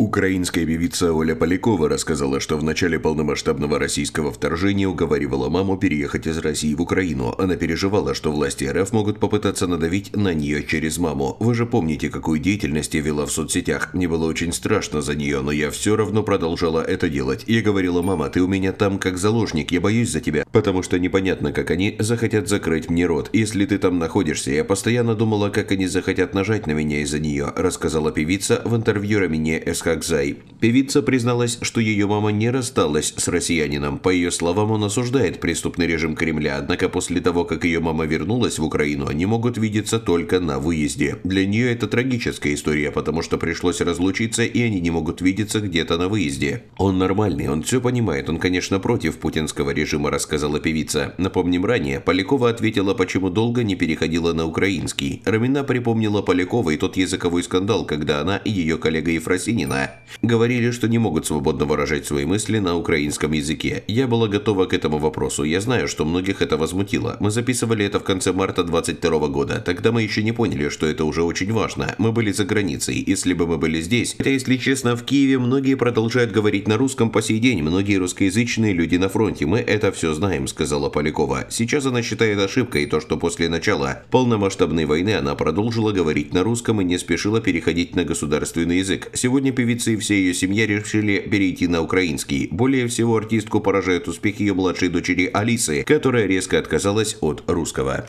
Украинская певица Оля Полякова рассказала, что в начале полномасштабного российского вторжения уговаривала маму переехать из России в Украину. Она переживала, что власти РФ могут попытаться надавить на нее через маму. Вы же помните, какую деятельность я вела в соцсетях. Мне было очень страшно за нее, но я все равно продолжала это делать. Я говорила, мама, ты у меня там как заложник, я боюсь за тебя, потому что непонятно, как они захотят закрыть мне рот. Если ты там находишься, я постоянно думала, как они захотят нажать на меня из-за нее, рассказала певица в интервью Рамине СХ Хакзай. Певица призналась, что ее мама не рассталась с россиянином. По ее словам, он осуждает преступный режим Кремля, однако после того, как ее мама вернулась в Украину, они могут видеться только на выезде. Для нее это трагическая история, потому что пришлось разлучиться, и они не могут видеться где-то на выезде. Он нормальный, он все понимает, он, конечно, против путинского режима, рассказала певица. Напомним ранее, Полякова ответила, почему долго не переходила на украинский. Рамина припомнила Полякова и тот языковой скандал, когда она и ее коллега Ефросинина страна. Говорили, что не могут свободно выражать свои мысли на украинском языке. Я была готова к этому вопросу. Я знаю, что многих это возмутило. Мы записывали это в конце марта 22 года. Тогда мы еще не поняли, что это уже очень важно. Мы были за границей. Если бы мы были здесь... Хотя, если честно, в Киеве многие продолжают говорить на русском по сей день. Многие русскоязычные люди на фронте. Мы это все знаем, сказала Полякова. Сейчас она считает ошибкой то, что после начала полномасштабной войны она продолжила говорить на русском и не спешила переходить на государственный язык. Сегодня певица певицы и вся ее семья решили перейти на украинский. Более всего артистку поражает успех ее младшей дочери Алисы, которая резко отказалась от русского.